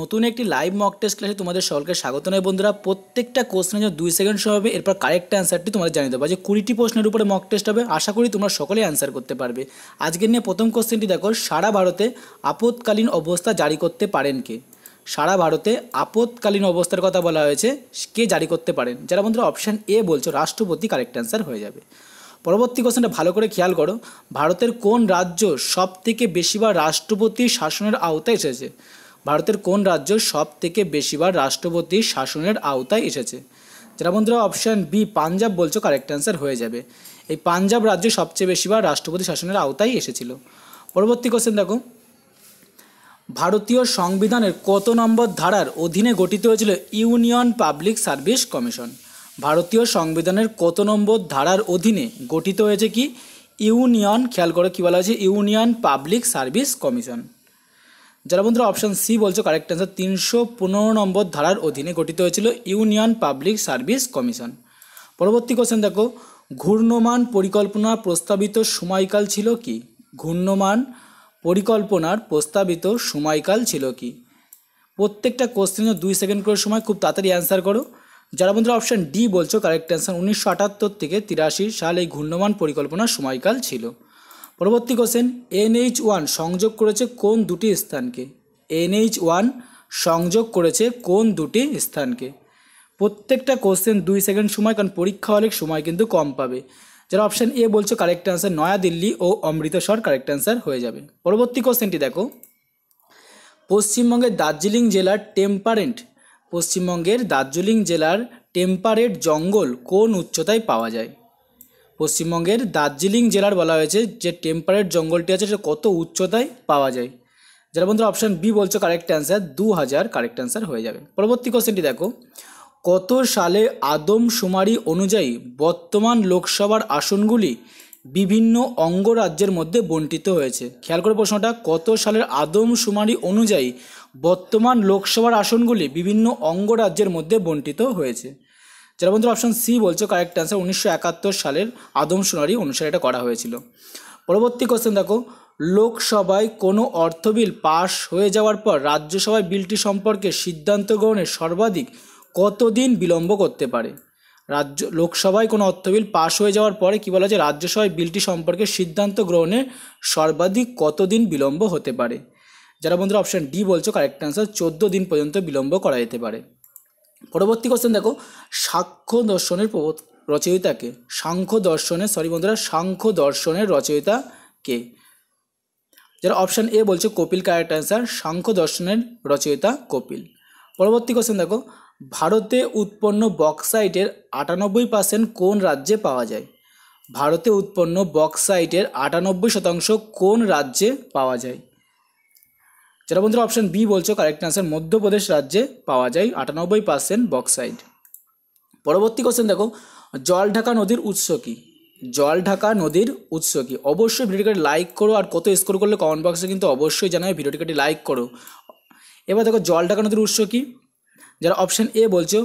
নতুন একটি live mock test ক্লাসে তোমাদের সকলকে স্বাগত নয় বন্ধুরা প্রত্যেকটা কোশ্চেনের জন্য দুই সেকেন্ড শো হবে এরপর কারেক্ট অ্যান্সারটি তোমাদের জানিয়ে দেবো যে কুড়িটি প্রশ্নের উপরে মক টেস্ট হবে আশা করি তোমরা সকলেই অ্যান্সার করতে পারবে আজকের নিয়ে প্রথম কোশ্চেনটি দেখো সারা ভারতে আপৎকালীন অবস্থা জারি করতে পারেন কে সারা ভারতে আপৎকালীন অবস্থার কথা বলা হয়েছে কে জারি করতে পারেন যারা বন্ধুরা অপশান এ বলছো রাষ্ট্রপতি কারেক্ট অ্যান্সার হয়ে যাবে পরবর্তী কোশ্চেনটা ভালো করে খেয়াল করো ভারতের কোন রাজ্য সব থেকে বেশিবার রাষ্ট্রপতি শাসনের আওতায় এসেছে ভারতের কোন রাজ্য সব থেকে বেশিবার রাষ্ট্রপতি শাসনের আওতায় এসেছে যারা বন্ধুরা অপশান বি পাঞ্জাব বলছো কারেক্ট অ্যান্সার হয়ে যাবে এই পাঞ্জাব রাজ্য সবচেয়ে বেশিবার রাষ্ট্রপতি শাসনের আওতায় এসেছিল পরবর্তী কোশ্চেন দেখো ভারতীয় সংবিধানের কত নম্বর ধারার অধীনে গঠিত হয়েছিল ইউনিয়ন পাবলিক সার্ভিস কমিশন ভারতীয় সংবিধানের কত নম্বর ধারার অধীনে গঠিত হয়েছে কি ইউনিয়ন খেয়াল করে কী বলা হয়েছে ইউনিয়ন পাবলিক সার্ভিস কমিশন যারা বন্ধুরা অপশান সি বলছো কারেক্ট অ্যান্সার তিনশো পনেরো নম্বর ধারার অধীনে গঠিত হয়েছিল ইউনিয়ন পাবলিক সার্ভিস কমিশন পরবর্তী কোশ্চেন দেখো ঘূর্ণমান পরিকল্পনা প্রস্তাবিত সময়কাল ছিল কি ঘূর্ণমান পরিকল্পনার প্রস্তাবিত সময়কাল ছিল কি প্রত্যেকটা কোশ্চেনে দুই সেকেন্ড করে সময় খুব তাড়াতাড়ি অ্যান্সার করো যারা বন্ধুরা অপশান ডি বলছো কারেক্ট অ্যান্সার উনিশশো আটাত্তর থেকে তিরাশি সাল এই ঘূর্ণমান পরিকল্পনার সময়কাল ছিল পরবর্তী কোশ্চেন এনএইচ ওয়ান সংযোগ করেছে কোন দুটি স্থানকে এনএইচ ওয়ান সংযোগ করেছে কোন দুটি স্থানকে প্রত্যেকটা কোশ্চেন দুই সেকেন্ড সময় কারণ পরীক্ষা অনেক সময় কিন্তু কম পাবে যারা অপশান এ বলছো কারেক্ট অ্যান্সার নয়াদিল্লি ও অমৃতসর কারেক্ট আনসার হয়ে যাবে পরবর্তী কোশ্চেনটি দেখো পশ্চিমবঙ্গের দার্জিলিং জেলার টেম্পারেন্ট পশ্চিমবঙ্গের দার্জিলিং জেলার টেম্পারেট জঙ্গল কোন উচ্চতায় পাওয়া যায় পশ্চিমবঙ্গের দার্জিলিং জেলার বলা হয়েছে যে টেম্পারেট জঙ্গলটি আছে সেটা কত উচ্চতায় পাওয়া যায় যারা বন্ধুরা অপশান বি বলছো কারেক্ট অ্যান্সার দু হাজার কারেক্ট অ্যান্সার হয়ে যাবে পরবর্তী কোশ্চেনটি দেখো কত সালে আদমশুমারি অনুযায়ী বর্তমান লোকসভার আসনগুলি বিভিন্ন অঙ্গরাজ্যের মধ্যে বন্টিত হয়েছে খেয়াল করে প্রশ্নটা কত সালের আদমশুমারি অনুযায়ী বর্তমান লোকসভার আসনগুলি বিভিন্ন অঙ্গরাজ্যের মধ্যে বন্টিত হয়েছে যারা বন্ধুরা অপশন সি বলছে কারেক্ট অ্যান্সার উনিশশো একাত্তর সালের আদমশুনারি অনুসারে এটা করা হয়েছিল পরবর্তী কোশ্চেন দেখো লোকসভায় কোনো অর্থ বিল পাশ হয়ে যাওয়ার পর রাজ্যসভায় বিলটি সম্পর্কে সিদ্ধান্ত গ্রহণে সর্বাধিক কতদিন বিলম্ব করতে পারে রাজ্য লোকসভায় কোনো অর্থ বিল পাশ হয়ে যাওয়ার পরে কী বলা যে রাজ্যসভায় বিলটি সম্পর্কে সিদ্ধান্ত গ্রহণে সর্বাধিক কতদিন বিলম্ব হতে পারে যারা বন্ধুরা অপশান ডি বলছো কারেক্ট অ্যান্সার চোদ্দো দিন পর্যন্ত বিলম্ব করা যেতে পারে পরবর্তী কোশ্চেন দেখো সাক্ষ্য দর্শনের রচয়িতা কে সাংখ্য দর্শনের সরি বন্ধুরা সাংখ্য দর্শনের রচয়িতা কে যারা অপশান এ বলছে কপিল কারেক্ট অ্যান্সার সাংখ্য দর্শনের রচয়িতা কপিল পরবর্তী কোশ্চেন দেখো ভারতে উৎপন্ন বক্সাইটের আটানব্বই পার্সেন্ট কোন রাজ্যে পাওয়া যায় ভারতে উৎপন্ন বক্সাইটের আটানব্বই শতাংশ কোন রাজ্যে পাওয়া যায় যারা বন্ধুরা অপশন বি বলছো কারেক্ট আনসার মধ্যপ্রদেশ রাজ্যে পাওয়া যায় আটানব্বই পার্সেন্ট বক্সাইড পরবর্তী কোশ্চেন দেখো জল ঢাকা নদীর উৎস কী জল ঢাকা নদীর উৎস কি অবশ্যই ভিডিওটিকে লাইক করো আর কত স্কোর করলে কমেন্ট বক্সে কিন্তু অবশ্যই জানাবে ভিডিওটিকে লাইক করো এবার দেখো জল ঢাকা নদীর উৎস কি যারা অপশান এ বলছো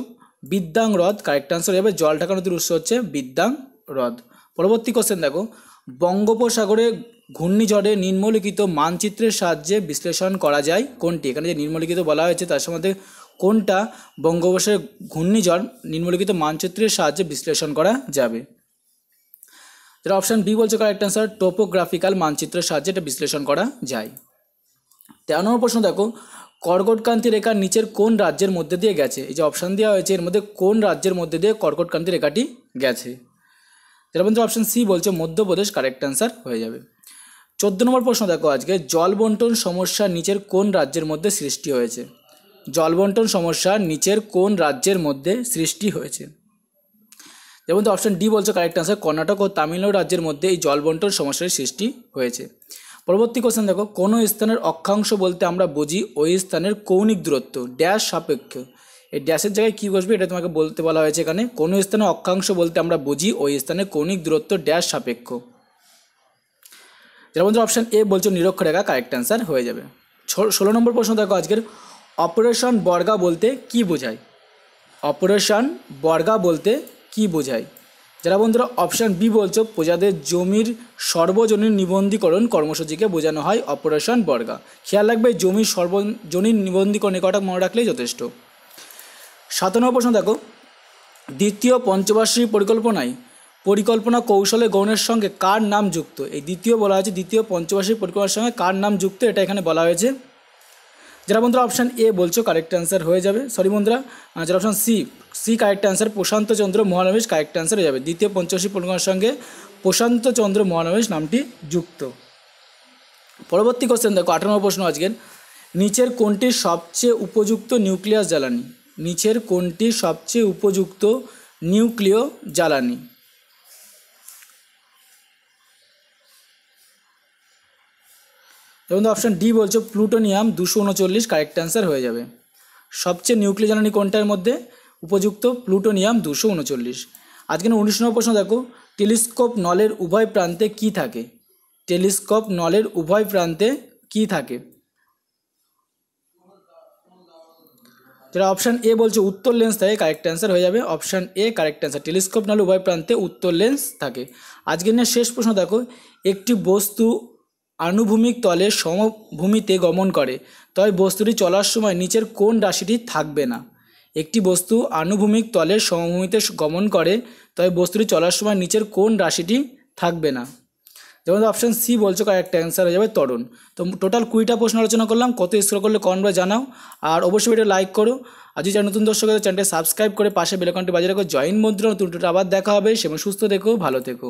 বিদ্যাং হ্রদ কারেক্ট আনসার এবার জল ঢাকা নদীর উৎস হচ্ছে বিদ্যাং হ্রদ পরবর্তী কোশ্চেন দেখো বঙ্গোপসাগরে ঘূর্ণিঝড়ে নিম্নলিখিত মানচিত্রের সাহায্যে বিশ্লেষণ করা যায় কোনটি এখানে যে নিম্নলিখিত বলা হয়েছে তার সম্বন্ধে কোনটা বঙ্গোপসাগরে ঘূর্ণিঝড় নিম্নলিখিত মানচিত্রের সাহায্যে বিশ্লেষণ করা যাবে যেটা অপশান বি বলছে কারেক্ট অ্যান্সার টোপোগ্রাফিক্যাল মানচিত্রের সাহায্যে এটা বিশ্লেষণ করা যায় তেরো নম্বর প্রশ্ন দেখো কর্কটকান্তি রেখা নিচের কোন রাজ্যের মধ্যে দিয়ে গেছে এই যে অপশান দেওয়া হয়েছে এর মধ্যে কোন রাজ্যের মধ্যে দিয়ে কর্কটকান্তি রেখাটি গেছে যেটা বলছে অপশন সি বলছে মধ্যপ্রদেশ কারেক্ট অ্যান্সার হয়ে যাবে চোদ্দ নম্বর প্রশ্ন দেখো আজকে জলবন্টন সমস্যা নিচের কোন রাজ্যের মধ্যে সৃষ্টি হয়েছে জলবন্টন সমস্যা নিচের কোন রাজ্যের মধ্যে সৃষ্টি হয়েছে যেমন অপশন ডি বলছে কারেক্ট অ্যান্সার কর্ণাটক ও তামিলনাড়ু রাজ্যের মধ্যে এই জলবন্টন সমস্যার সৃষ্টি হয়েছে পরবর্তী কোশ্চেন দেখো কোনো স্থানের অক্ষাংশ বলতে আমরা বুঝি ওই স্থানের কৌণিক দূরত্ব ড্যাশ সাপেক্ষ এই ড্যাশের জায়গায় কী বসবে এটা তোমাকে বলতে বলা হয়েছে এখানে কোনো স্থানে অক্ষাংশ বলতে আমরা বুঝি ওই স্থানে কৌণিক দূরত্ব ড্যাশ সাপেক্ষ যেমন বন্ধুরা অপশান এ বলছো নিরক্ষরেখা কারেক্ট অ্যান্সার হয়ে যাবে ষোলো নম্বর প্রশ্ন দেখো আজকের অপারেশন বর্গা বলতে কি বোঝায় অপারেশন বর্গা বলতে কি বোঝায় যারা বন্ধুরা অপশান বি বলছো প্রজাদের জমির সর্বজনীন নিবন্ধীকরণ কর্মসূচিকে বোঝানো হয় অপারেশন বর্গা খেয়াল রাখবে জমির সর্বজনীন নিবন্ধীকরণ কটা মনে রাখলেই যথেষ্ট সাত নম্বর প্রশ্ন দেখো দ্বিতীয় পঞ্চবার্ষিক পরিকল্পনায় পরিকল্পনা কৌশলে গৌণের সঙ্গে কার নাম যুক্ত এই দ্বিতীয় বলা হয়েছে দ্বিতীয় পঞ্চবার্ষিক পরিকল্পনার সঙ্গে কার নাম যুক্ত এটা এখানে বলা হয়েছে যারা বন্ধুরা অপশান এ বলছো কারেক্ট অ্যান্সার হয়ে যাবে সরি বন্ধুরা যারা option C C correct answer Prasanta Chandra Mahalanobis correct answer হয়ে যাবে দ্বিতীয় পঞ্চবার্ষিক পরিকল্পনার সঙ্গে প্রশান্ত চন্দ্র মহানবেশ নামটি যুক্ত পরবর্তী কোশ্চেন দেখো আঠারো প্রশ্ন আজকের নিচের কোনটি সবচেয়ে উপযুক্ত নিউক্লিয়াস জ্বালানি নিচের কোনটি সবচেয়ে উপযুক্ত নিউক্লিয় জ্বালানি এবং অপশান ডি বলছো প্লুটোনিয়াম দুশো উনচল্লিশ কারেক্ট অ্যান্সার হয়ে যাবে সবচেয়ে নিউক্লিয় জ্বালানি কোনটার মধ্যে উপযুক্ত প্লুটোনিয়াম দুশো উনচল্লিশ আজকে উনিশ নম্বর প্রশ্ন দেখো টেলিস্কোপ নলের উভয় প্রান্তে কি থাকে টেলিস্কোপ নলের উভয় প্রান্তে কি থাকে যেটা অপশান এ বলছে উত্তর লেন্স থাকে কারেক্ট অ্যান্সার হয়ে যাবে option A correct answer telescope নালে উভয় প্রান্তে উত্তর লেন্স থাকে আজকের নিয়ে শেষ প্রশ্ন দেখো একটি বস্তু আনুভূমিক তলে সমভূমিতে গমন করে তবে বস্তুটি চলার সময় নিচের কোন রাশিটি থাকবে না একটি বস্তু আনুভূমিক তলে সমভূমিতে গমন করে তবে বস্তুটি চলার সময় নিচের কোন রাশিটি থাকবে না যেমন অপশান সি বলছো কারেক্ট অ্যান্সার হয়ে যাবে তরুণ তো টোটাল কুড়িটা প্রশ্ন আলোচনা করলাম কত স্কোর করলে কনভার জানাও আর অবশ্যই ভিডিও লাইক করো আজ যদি নতুন দর্শক চ্যানেলটা সাবস্ক্রাইব করে পাশে বেলকনটি বাজিয়ে রাখো জয়েন মন্ত্র নতুন আবার দেখা হবে সেমন সুস্থ থেকো ভালো থেকো